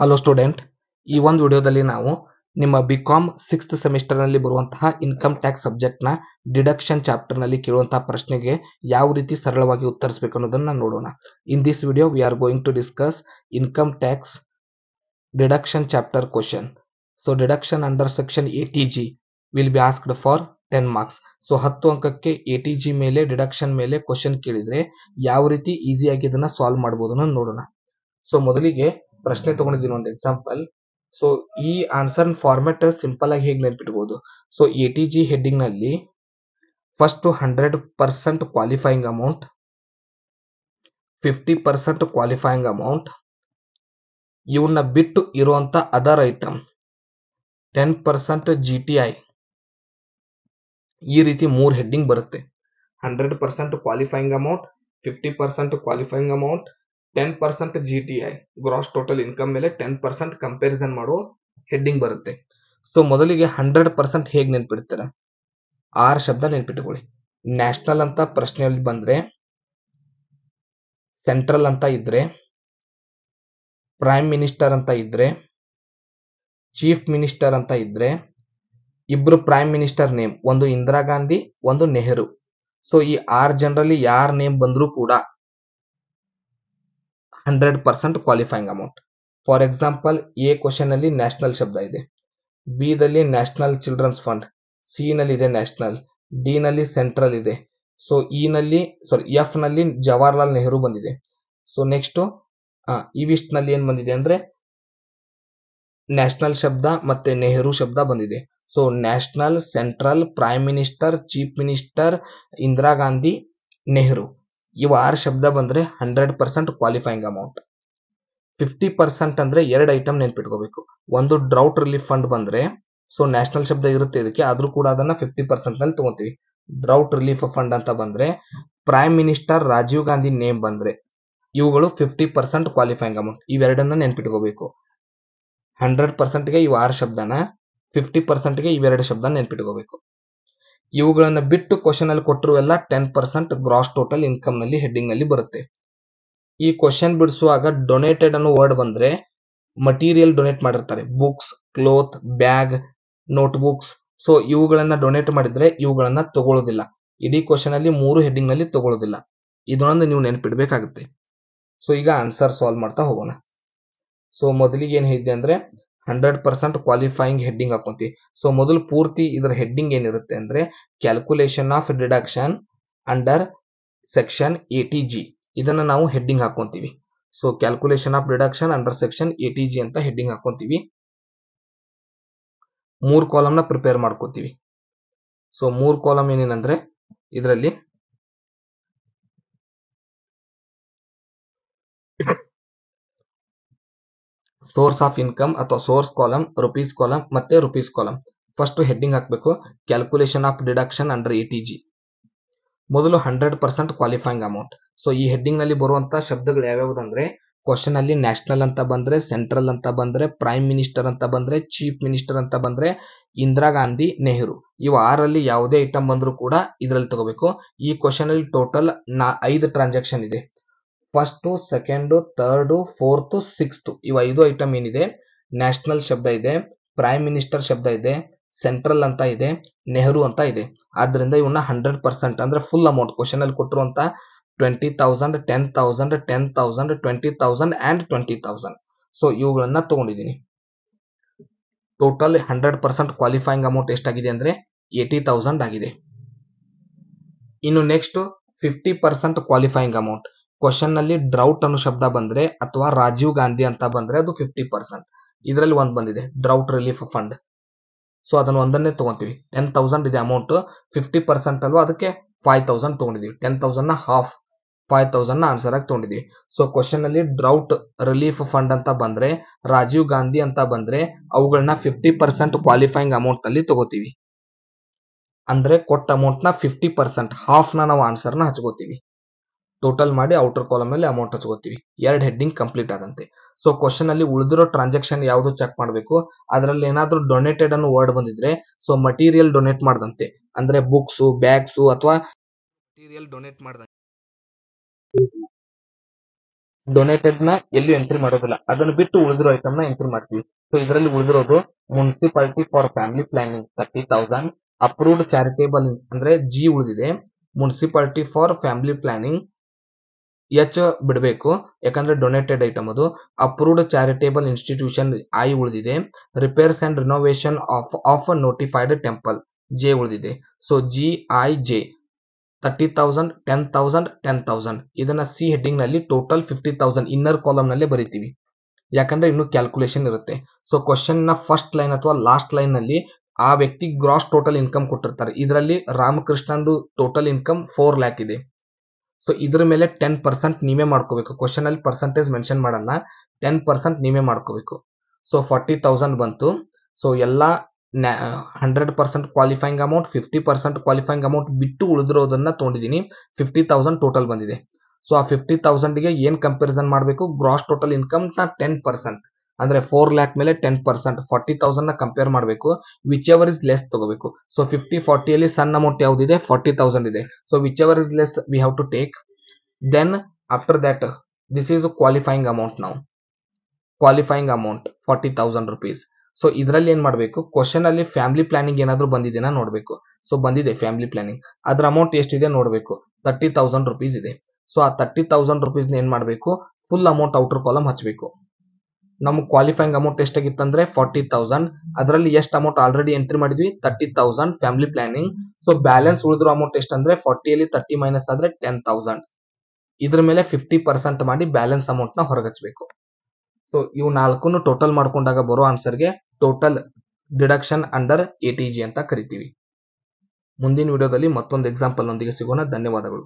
hello student ಈ ಒಂದು ವಿಡಿಯೋದಲ್ಲಿ ನಾವು ನಿಮ್ಮ ಬಿ ಕಾಮ್ ಸಿಕ್ಸ್ತ್ ಸೆಮಿಸ್ಟರ್ನಲ್ಲಿ ಬರುವಂತಹ ಇನ್ಕಮ್ ಟ್ಯಾಕ್ಸ್ ಸಬ್ಜೆಕ್ಟ್ನ ಡಿಡಕ್ಷನ್ ಚಾಪ್ಟರ್ನಲ್ಲಿ ಕೇಳುವಂತಹ ಪ್ರಶ್ನೆಗೆ ಯಾವ ರೀತಿ ಸರಳವಾಗಿ ಉತ್ತರಿಸಬೇಕು ಅನ್ನೋದನ್ನು ನೋಡೋಣ in this video we are going to discuss income tax deduction chapter question so deduction under section eighty G will be asked for ten marks so ಹತ್ತು ಅಂಕಕ್ಕೆ ಎ ಟಿ ಜಿ ಮೇಲೆ ಡಿಡಕ್ಷನ್ ಮೇಲೆ question ಕೇಳಿದರೆ ಯಾವ ರೀತಿ ಈಸಿಯಾಗಿ ಇದನ್ನು solve ಮಾಡ್ಬೋದು ನೋಡೋಣ ಸೊ ಮೊದಲಿಗೆ ಪ್ರಶ್ನೆ ತಗೊಂಡಿದ್ದೀನಿ ಒಂದು ಎಕ್ಸಾಂಪಲ್ ಸೊ ಈ ಆನ್ಸರ್ ಫಾರ್ಮೆಟ್ ಸಿಂಪಲ್ ಆಗಿ ಹೇಗೆ ನೆನ್ಪಿಟ್ಬೋದು so eighty G heading ನಲ್ಲಿ first hundred percent qualifying amount fifty percent qualifying amount ಇವನ್ನ ಬಿಟ್ಟು ಇರುವಂತ other item ten percent G T I ಈ ರೀತಿ ಮೂರ್ ಹೆಡ್ಡಿಂಗ್ ಬರುತ್ತೆ hundred percent qualifying amount fifty percent qualifying amount ten percent G T I gross total income ಮೇಲೆ ten percent comparison ಮಾಡೋ heading ಬರುತ್ತೆ ಸೊ ಮೊದಲಿಗೆ ಹಂಡ್ರೆಡ್ ಪರ್ಸೆಂಟ್ ಹೇಗೆ ನೆನ್ಪಿಡ್ತೀರ ಆರ್ ಶಬ್ದ ನೆನ್ಪಿಟ್ಕೊಳ್ಳಿ ನ್ಯಾಷನಲ್ ಅಂತ ಪ್ರಶ್ನೆಯಲ್ಲಿ ಬಂದ್ರೆ ಸೆಂಟ್ರಲ್ ಅಂತ ಇದ್ರೆ ಪ್ರೈಮ್ ಮಿನಿಸ್ಟರ್ ಅಂತ ಇದ್ರೆ ಚೀಫ್ ಮಿನಿಸ್ಟರ್ ಅಂತ ಇದ್ರೆ ಇಬ್ರು ಪ್ರೈಮ್ ಮಿನಿಸ್ಟರ್ ನೇಮ್ ಒಂದು ಇಂದಿರಾ ಗಾಂಧಿ ಒಂದು ನೆಹರು ಸೊ ಈ ಆರ್ ಜನರಲ್ಲಿ ಯಾರ ನೇಮ್ ಬಂದರೂ ಕೂಡ hundred percent qualifying amount for example A question ಅಲ್ಲಿ ನ್ಯಾಷನಲ್ ಶಬ್ದ ಇದೆ ಬಿ ದಲ್ಲಿ ನ್ಯಾಷನಲ್ ಚಿಲ್ಡ್ರನ್ಸ್ ಫಂಡ್ ಸಿ ನಲ್ಲಿ ಇದೆ ನ್ಯಾಷನಲ್ ಡಿ ನಲ್ಲಿ ಸೆಂಟ್ರಲ್ ಇದೆ ಸೊ ಇ e ನಲ್ಲಿ ಸಾರಿ ಎಫ್ ನಲ್ಲಿ ಜವಾಹರ್ಲಾಲ್ ನೆಹರು ಬಂದಿದೆ ಸೊ ನೆಕ್ಸ್ಟ್ ಇವಿಷ್ಟ್ ನಲ್ಲಿ ಏನ್ ಬಂದಿದೆ ಅಂದ್ರೆ ನ್ಯಾಷನಲ್ ಶಬ್ದ ಮತ್ತೆ ನೆಹರು ಶಬ್ದ ಬಂದಿದೆ so national central prime minister chief minister Indira Gandhi Nehru ಇವು ಆರು ಶಬ್ದ ಬಂದ್ರೆ hundred percent qualifying amount fifty percent ಅಂದ್ರೆ ಎರಡು ಐಟಮ್ ನೆನ್ಪಿಟ್ಕೋಬೇಕು ಒಂದು ಡ್ರೌಟ್ ರಿಲೀಫ್ ಫಂಡ್ ಬಂದ್ರೆ ಸೊ ನ್ಯಾಷನಲ್ ಶಬ್ದ ಇರುತ್ತೆ ಇದಕ್ಕೆ ಆದರೂ ಕೂಡ ಅದನ್ನ ಫಿಫ್ಟಿ ನಲ್ಲಿ ತಗೋತೀವಿ ಡ್ರೌಟ್ ರಿಲೀಫ್ ಫಂಡ್ ಅಂತ ಬಂದ್ರೆ prime minister Rajiv Gandhi name ಬಂದ್ರೆ ಇವುಗಳು ಫಿಫ್ಟಿ ಪರ್ಸೆಂಟ್ ಕ್ವಾಲಿಫೈಯಿಂಗ್ ಅಮೌಂಟ್ ಇವೆರಡನ್ನ ನೆನ್ಪಿಟ್ಕೋಬೇಕು ಹಂಡ್ರೆಡ್ ಪರ್ಸೆಂಟ್ಗೆ ಇವು ಆರು ಶಬ್ದನ ಫಿಫ್ಟಿ ಪರ್ಸೆಂಟ್ಗೆ ಇವೆರಡು ಶಬ್ದ ನೆನ್ಪಿಟ್ಕೋಬೇಕು ಇವುಗಳನ್ನು ಬಿಟ್ಟು ಅಲ್ಲಿ ಕೊಟ್ಟರು ಎಲ್ಲ ten percent gross total income ನಲ್ಲಿ ಹೆಡ್ಡಿಂಗ್ ನಲ್ಲಿ ಬರುತ್ತೆ ಈ ಕ್ವಶನ್ ಬಿಡಿಸುವಾಗ ಡೊನೇಟೆಡ್ ಅನ್ನೋ ವರ್ಡ್ ಬಂದ್ರೆ ಮಟೀರಿಯಲ್ ಡೊನೇಟ್ ಮಾಡಿರ್ತಾರೆ books cloth bag notebooks so ಇವುಗಳನ್ನ ಡೊನೇಟ್ ಮಾಡಿದ್ರೆ ಇವುಗಳನ್ನ ತಗೊಳ್ಳೋದಿಲ್ಲ ಇಡೀ ಅಲ್ಲಿ ಮೂರು ನಲ್ಲಿ ತಗೊಳ್ಳೋದಿಲ್ಲ ಇದೊಂದು ನೀವು ನೆನಪಿಡಬೇಕಾಗುತ್ತೆ ಸೊ ಈಗ ಆನ್ಸರ್ ಸಾಲ್ವ್ ಮಾಡ್ತಾ ಹೋಗೋಣ ಸೊ ಮೊದಲಿಗೆ ಏನು ಹೇಳಿದೆ ಅಂದ್ರೆ ಹಂಡ್ರೆಡ್ ಪರ್ಸೆಂಟ್ ಕ್ವಾಲಿಫೈಯಿಂಗ್ ಹೆಡ್ಡಿಂಗ್ ಹಾಕೊಂತಿ ಸೊ ಮೊದಲು ಪೂರ್ತಿ ಇದರ ಹೆಡ್ಡಿಂಗ್ ಏನಿರುತ್ತೆ ಅಂದರೆ calculation of deduction under section eighty G ಇದನ್ನು ನಾವು ಹೆಡ್ಡಿಂಗ್ ಹಾಕೊಂತೀವಿ so calculation of deduction under section eighty G ಅಂತ ಹೆಡ್ಡಿಂಗ್ ಹಾಕೊಂತೀವಿ ಮೂರು ಕಾಲಮ್ನ ಪ್ರಿಪೇರ್ ಮಾಡ್ಕೋತೀವಿ ಸೊ ಮೂರು ಕಾಲಮ್ ಏನೇನಂದ್ರೆ ಇದರಲ್ಲಿ ಸೋರ್ಸ್ ಆಫ್ ಇನ್ಕಮ್ ಅಥವಾ ಸೋರ್ಸ್ ಕಾಲಮ್ ರುಪೀಸ್ ಕಾಲಮ್ ಮತ್ತೆ ರುಪೀಸ್ ಕಾಲಮ್ ಫಸ್ಟ್ ಹೆಡ್ಡಿಂಗ್ ಹಾಕಬೇಕು calculation of deduction under eighty G ಮೊದಲು hundred percent qualifying amount so ಈ ಹೆಡ್ಡಿಂಗ್ ನಲ್ಲಿ ಬರುವಂತಹ ಶಬ್ದಗಳು ಅಂದ್ರೆ ಕ್ವಶನ್ ಅಲ್ಲಿ ನ್ಯಾಷನಲ್ ಅಂತ ಬಂದ್ರೆ ಸೆಂಟ್ರಲ್ ಅಂತ ಬಂದ್ರೆ ಪ್ರೈಮ್ ಮಿನಿಸ್ಟರ್ ಅಂತ ಬಂದ್ರೆ ಚೀಫ್ ಮಿನಿಸ್ಟರ್ ಅಂತ ಬಂದ್ರೆ ಇಂದಿರಾ ಗಾಂಧಿ ನೆಹರು ಇವು ಆರಲ್ಲಿ ಯಾವುದೇ ಐಟಮ್ ಬಂದರೂ ಕೂಡ ಇದರಲ್ಲಿ ತಗೋಬೇಕು ಈ ಕ್ವಶನ್ ಅಲ್ಲಿ ಟೋಟಲ್ ನಾ ಐದು ಟ್ರಾನ್ಸಾಕ್ಷನ್ ಇದೆ first second third fourth sixth ಇವು ಐದು ಐಟಮ್ ಏನಿದೆ ನ್ಯಾಷನಲ್ ಶಬ್ದ ಇದೆ ಪ್ರೈಮ್ ಮಿನಿಸ್ಟರ್ ಶಬ್ದ ಇದೆ ಸೆಂಟ್ರಲ್ ಅಂತ ಇದೆ ನೆಹರು ಅಂತ ಇದೆ ಆದ್ದರಿಂದ ಇವನ್ನ ಹಂಡ್ರೆಡ್ ಪರ್ಸೆಂಟ್ ಅಂದರೆ ಫುಲ್ ಅಮೌಂಟ್ ಕ್ವಶನ್ ಅಲ್ಲಿ ಕೊಟ್ಟಿರುವಂತ twenty thousand ten thousand ten thousand twenty thousand and twenty thousand so ಇವುಗಳನ್ನ ತೊಗೊಂಡಿದ್ದೀನಿ total hundred percent qualifying amount ಎಷ್ಟಾಗಿದೆ ಅಂದರೆ ಏಯ್ಟಿ ತೌಸಂಡ್ ಆಗಿದೆ ಇನ್ನು next fifty percent qualifying amount question ನಲ್ಲಿ ಡ್ರೌಟ್ ಅನ್ನೋ ಶಬ್ದ ಬಂದ್ರೆ ಅಥವಾ ರಾಜೀವ್ ಗಾಂಧಿ ಅಂತ ಬಂದ್ರೆ ಅದು ಫಿಫ್ಟಿ ಪರ್ಸೆಂಟ್ ಇದರಲ್ಲಿ ಒಂದು ಬಂದಿದೆ ಡ್ರೌಟ್ ರಿಲೀಫ್ ಫಂಡ್ ಸೊ ಅದನ್ನ ಒಂದನ್ನೇ ತಗೊಂತೀವಿ ಟೆನ್ ತೌಸಂಡ್ ಇದೆ ಅಮೌಂಟ್ ಫಿಫ್ಟಿ ಪರ್ಸೆಂಟ್ ಅಲ್ವಾ ಅದಕ್ಕೆ ಫೈವ್ ತೌಸಂಡ್ ತಗೊಂಡಿದೀವಿ ಟೆನ್ ತೌಸಂಡ್ ನ ಹಾಫ್ ಫೈವ್ ತೌಸಂಡ್ ನ ಆನ್ಸರ್ ಆಗಿ ತೊಗೊಂಡಿದ್ವಿ ಸೊ ಕ್ವಶನ್ ನಲ್ಲಿ ಡ್ರೌಟ್ ರಿಲೀಫ್ ಫಂಡ್ ಅಂತ ಬಂದ್ರೆ ರಾಜೀವ್ ಗಾಂಧಿ ಅಂತ ಬಂದ್ರೆ ಅವುಗಳನ್ನ ಫಿಫ್ಟಿ ಪರ್ಸೆಂಟ್ ಕ್ವಾಲಿಫೈಂಗ್ ಅಮೌಂಟ್ ನಲ್ಲಿ ತಗೋತೀವಿ ಅಂದ್ರೆ ಕೊಟ್ಟ ಅಮೌಂಟ್ ನ ಫಿಫ್ಟಿ ಪರ್ಸೆಂಟ್ ಹಾಫ್ ನ ನಾವು ಆನ್ಸರ್ ನ ಹಚ್ಕೋತೀವಿ ಟೋಟಲ್ ಮಾಡಿ ಔಟರ್ ಕಾಲಮ್ ಅಲ್ಲಿ ಅಮೌಂಟ್ ಹಚ್ಕೋತೀವಿ ಎರಡು ಹೆಡ್ಡಿಂಗ್ ಕಂಪ್ಲೀಟ್ ಆದಂತೆ ಸೊ ಕ್ವಶನ್ ಅಲ್ಲಿ ಉಳಿದಿರೋ ಟ್ರಾನ್ಸಾಕ್ಷನ್ ಯಾವುದು ಚೆಕ್ ಮಾಡಬೇಕು ಅದರಲ್ಲಿ ಏನಾದರೂ ಡೊನೇಟೆಡ್ ಅನ್ನೋ ವರ್ಡ್ ಬಂದಿದ್ರೆ ಸೊ ಮಟೀರಿಯಲ್ ಡೊನೇಟ್ ಮಾಡದಂತೆ ಅಂದ್ರೆ ಬುಕ್ಸ್ ಬ್ಯಾಗ್ಸು ಅಥವಾ ಮಟೀರಿಯಲ್ ಡೊನೇಟ್ ಮಾಡ್ದಂತೆ ಡೊನೇಟೆಡ್ ನ ಎಲ್ಲಿ ಎಂಟ್ರಿ ಮಾಡೋದಿಲ್ಲ ಅದನ್ನ ಬಿಟ್ಟು ಉಳಿದಿರೋ ಐಟಮ್ ನ ಎಂಟ್ರಿ ಮಾಡ್ತೀವಿ ಸೊ ಇದರಲ್ಲಿ ಉಳಿದಿರೋದು municipality for family planning thirty thousand approved charitable ಅಂದ್ರೆ ಜಿ ಉಳಿದಿದೆ municipality for family planning H ಬಿಡಬೇಕು ಯಾಕಂದ್ರೆ ಡೊನೇಟೆಡ್ ಐಟಮ್ ಅದು ಅಪ್ರೂವ್ಡ್ ಚಾರಿಟೇಬಲ್ ಇನ್ಸ್ಟಿಟ್ಯೂಷನ್ ಐ ಉಳಿದಿದೆ repairs and renovation of of notified temple J ಉಳಿದಿದೆ so G I J thirty thousand ten thousand ten thousand ಇದನ್ನ C ನಲ್ಲಿ total fifty thousand inner ನಲ್ಲಿ ಬರೀತೀವಿ ಯಾಕಂದ್ರೆ ಇನ್ನು ಕ್ಯಾಲ್ಕುಲೇಷನ್ ಇರುತ್ತೆ ಸೊ ನ ಫಸ್ಟ್ ಲೈನ್ ಅಥವಾ ಲಾಸ್ಟ್ ಲೈನ್ ನಲ್ಲಿ ಆ ವ್ಯಕ್ತಿ ಗ್ರಾಸ್ ಟೋಟಲ್ ಇನ್ಕಮ್ ಕೊಟ್ಟಿರ್ತಾರೆ ಇದರಲ್ಲಿ ರಾಮಕೃಷ್ಣಂದು ಟೋಟಲ್ ಇನ್ಕಮ್ ಫೋರ್ ಲ್ಯಾಕ್ ಇದೆ ಸೊ ಇದ್ರ ಮೇಲೆ ಟೆನ್ ಪರ್ಸೆಂಟ್ ನೀವೇ ಮಾಡ್ಕೋಬೇಕು ಕ್ವಶನ್ ಅಲ್ಲಿ ಪರ್ಸೆಂಟೇಜ್ ಮೆನ್ಷನ್ ಮಾಡಲ್ಲ ಟೆನ್ ಪರ್ಸೆಂಟ್ ನೀವೇ ಮಾಡ್ಕೋಬೇಕು ಸೊ ಫಾರ್ಟಿ ತೌಸಂಡ್ ಬಂತು ಸೊ ಎಲ್ಲ hundred percent qualifying amount fifty percent qualifying amount ಬಿಟ್ಟು ಉಳಿದಿರೋದನ್ನ ತೊಗೊಂಡಿದ್ದೀನಿ ಫಿಫ್ಟಿ ತೌಸಂಡ್ ಟೋಟಲ್ ಬಂದಿದೆ ಸೊ ಆ ಫಿಫ್ಟಿ ತೌಸಂಡಿಗೆ ಏನು ಕಂಪ್ಯಾರಿಸನ್ ಮಾಡಬೇಕು ಗ್ರಾಸ್ ಟೋಟಲ್ ಇನ್ಕಮ್ನ ಟೆನ್ ಪರ್ಸೆಂಟ್ ಅಂದ್ರೆ ಫೋರ್ ಲ್ಯಾಕ್ ಮೇಲೆ ಟೆನ್ ಪರ್ಸೆಂಟ್ ಫಾರ್ಟಿ ನ ಕಂಪೇರ್ ಮಾಡಬೇಕು ವಿಚ್ ಎವರ್ ಇಸ್ ಲೆಸ್ ತಗೋಬೇಕು ಸೊ ಫಿಫ್ಟಿ ಫಾರ್ಟಿಯಲ್ಲಿ ಸಣ್ಣ ಅಮೌಂಟ್ ಯಾವ್ದಿದೆ ಫಾರ್ಟಿ ತೌಸಂಡ್ ಇದೆ so whichever is less we have to take then after that this is qualifying amount ನಾವು qualifying amount forty thousand rupees so ಇದರಲ್ಲಿ ಏನು ಮಾಡಬೇಕು question ಅಲ್ಲಿ ಫ್ಯಾಮಿಲಿ ಪ್ಲಾನಿಂಗ್ ಏನಾದರೂ ಬಂದಿದೆಯಾ ನೋಡಬೇಕು ಸೊ ಬಂದಿದೆ ಫ್ಯಾಮಿಲಿ ಪ್ಲಾನಿಂಗ್ ಅದರ ಅಮೌಂಟ್ ಎಷ್ಟಿದೆ ನೋಡಬೇಕು ತರ್ಟಿ ತೌಸಂಡ್ ರುಪೀಸ್ ಇದೆ ಸೊ ಆ ತರ್ಟಿ ತೌಸಂಡ್ ರುಪೀಸ್ನ ಏನು ಮಾಡಬೇಕು ಫುಲ್ ಅಮೌಂಟ್ ಔಟರ್ ಕಾಲಮ್ ಹಚ್ಚಬೇಕು ನಮ್ ಕ್ವಾಲಿಫೈಯಿಂಗ್ ಅಮೌಂಟ್ ಎಷ್ಟಾಗಿತ್ತಂದ್ರೆ ಫಾರ್ಟಿ ತೌಸಂಡ್ ಅದರಲ್ಲಿ ಎಷ್ಟು ಅಮೌಂಟ್ ಆಲ್ರೆಡಿ ಎಂಟ್ರಿ ಮಾಡಿದ್ವಿ thirty thousand family planning so balance ಉಳಿದಿರೋ ಅಮೌಂಟ್ ಎಷ್ಟಂದ್ರೆ ಅಲ್ಲಿ ತರ್ಟಿ ಮೈನಸ್ ಆದ್ರೆ ಟೆನ್ ತೌಸಂಡ್ ಇದ್ರ ಮೇಲೆ ಫಿಫ್ಟಿ ಪರ್ಸೆಂಟ್ ಮಾಡಿ ಬ್ಯಾಲೆನ್ಸ್ ಅಮೌಂಟ್ ನ ಹೊರಗಚ್ಚಬೇಕು ಸೊ ಇವು ನಾಲ್ಕು ಟೋಟಲ್ ಮಾಡ್ಕೊಂಡಾಗ ಬರೋ ಆನ್ಸರ್ಗೆ total deduction under eighty G ಅಂತ ಕರಿತೀವಿ ಮುಂದಿನ ವಿಡಿಯೋದಲ್ಲಿ ಮತ್ತೊಂದು ಒಂದಿಗೆ ಸಿಗೋಣ ಧನ್ಯವಾದಗಳು